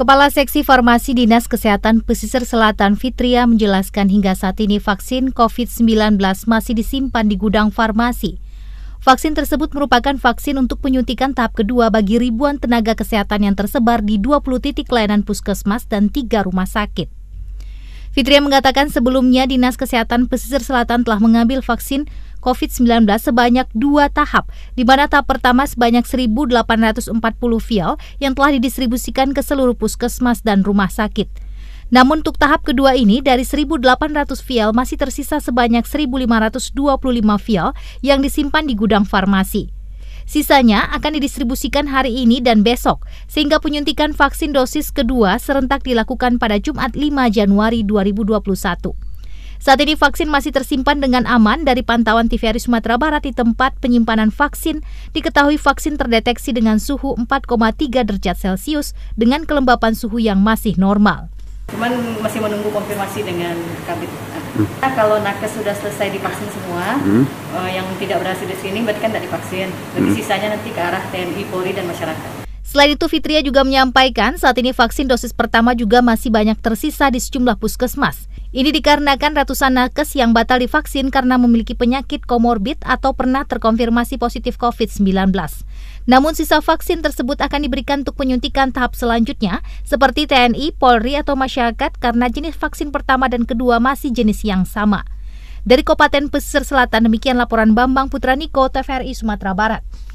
Kepala Seksi Farmasi Dinas Kesehatan Pesisir Selatan Fitria menjelaskan hingga saat ini vaksin COVID-19 masih disimpan di gudang farmasi. Vaksin tersebut merupakan vaksin untuk penyuntikan tahap kedua bagi ribuan tenaga kesehatan yang tersebar di 20 titik layanan puskesmas dan tiga rumah sakit. Fitria mengatakan sebelumnya Dinas Kesehatan Pesisir Selatan telah mengambil vaksin COVID-19 sebanyak dua tahap, di mana tahap pertama sebanyak 1.840 vial yang telah didistribusikan ke seluruh puskesmas dan rumah sakit. Namun untuk tahap kedua ini dari 1.800 vial masih tersisa sebanyak 1.525 vial yang disimpan di gudang farmasi. Sisanya akan didistribusikan hari ini dan besok, sehingga penyuntikan vaksin dosis kedua serentak dilakukan pada Jumat 5 Januari 2021. Saat ini vaksin masih tersimpan dengan aman dari pantauan TVRI Sumatera Barat di tempat penyimpanan vaksin. Diketahui vaksin terdeteksi dengan suhu 4,3 derajat Celcius dengan kelembapan suhu yang masih normal. Cuman masih menunggu konfirmasi dengan Kabit. Hmm. Nah, kalau nakes sudah selesai divaksin semua, hmm. eh, yang tidak berhasil di sini berarti kan tidak divaksin. Jadi hmm. sisanya nanti ke arah TNI, Polri, dan masyarakat. Selain itu, Fitria juga menyampaikan saat ini vaksin dosis pertama juga masih banyak tersisa di sejumlah puskesmas. Ini dikarenakan ratusan nakes yang batal divaksin karena memiliki penyakit komorbid atau pernah terkonfirmasi positif COVID-19. Namun sisa vaksin tersebut akan diberikan untuk penyuntikan tahap selanjutnya seperti TNI, Polri, atau masyarakat karena jenis vaksin pertama dan kedua masih jenis yang sama. Dari Kabupaten Pesisir Selatan, demikian laporan Bambang Putra Niko, TVRI Sumatera Barat.